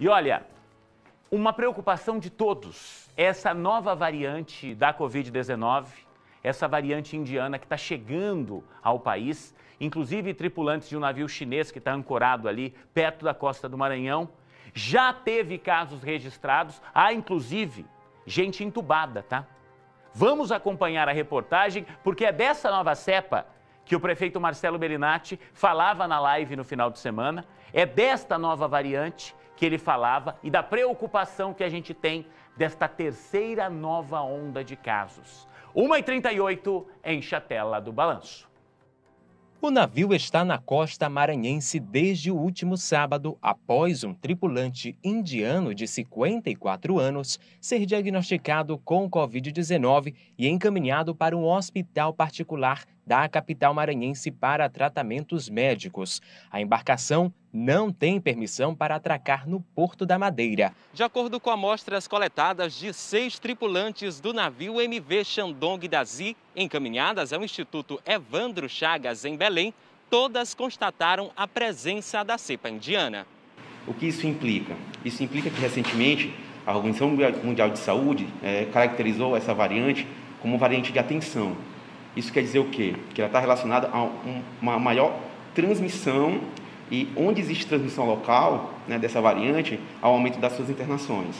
E olha, uma preocupação de todos, essa nova variante da Covid-19, essa variante indiana que está chegando ao país, inclusive tripulantes de um navio chinês que está ancorado ali perto da costa do Maranhão, já teve casos registrados, há inclusive gente entubada, tá? Vamos acompanhar a reportagem, porque é dessa nova cepa que o prefeito Marcelo Berinatti falava na live no final de semana, é desta nova variante que ele falava e da preocupação que a gente tem desta terceira nova onda de casos. 1h38, enche a tela do balanço. O navio está na costa maranhense desde o último sábado, após um tripulante indiano de 54 anos ser diagnosticado com Covid-19 e encaminhado para um hospital particular da capital maranhense para tratamentos médicos. A embarcação não tem permissão para atracar no Porto da Madeira. De acordo com amostras coletadas de seis tripulantes do navio MV Shandong Dazi, encaminhadas ao Instituto Evandro Chagas, em Belém, todas constataram a presença da cepa indiana. O que isso implica? Isso implica que recentemente a Organização Mundial de Saúde é, caracterizou essa variante como variante de atenção, isso quer dizer o quê? Que ela está relacionada a uma maior transmissão e onde existe transmissão local né, dessa variante, ao aumento das suas internações.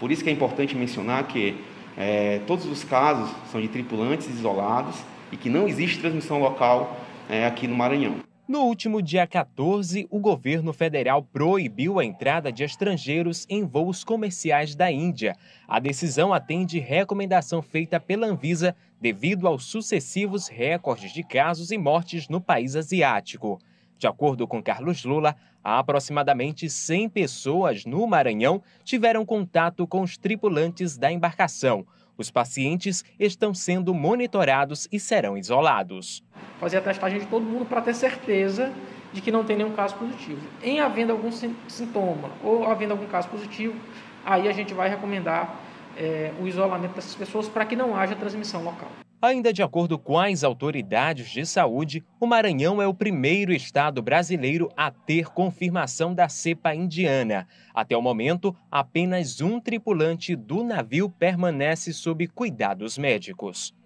Por isso que é importante mencionar que é, todos os casos são de tripulantes isolados e que não existe transmissão local é, aqui no Maranhão. No último dia 14, o governo federal proibiu a entrada de estrangeiros em voos comerciais da Índia. A decisão atende recomendação feita pela Anvisa devido aos sucessivos recordes de casos e mortes no país asiático. De acordo com Carlos Lula, aproximadamente 100 pessoas no Maranhão tiveram contato com os tripulantes da embarcação. Os pacientes estão sendo monitorados e serão isolados fazer a testagem de todo mundo para ter certeza de que não tem nenhum caso positivo. Em havendo algum sintoma ou havendo algum caso positivo, aí a gente vai recomendar é, o isolamento dessas pessoas para que não haja transmissão local. Ainda de acordo com as autoridades de saúde, o Maranhão é o primeiro estado brasileiro a ter confirmação da cepa indiana. Até o momento, apenas um tripulante do navio permanece sob cuidados médicos.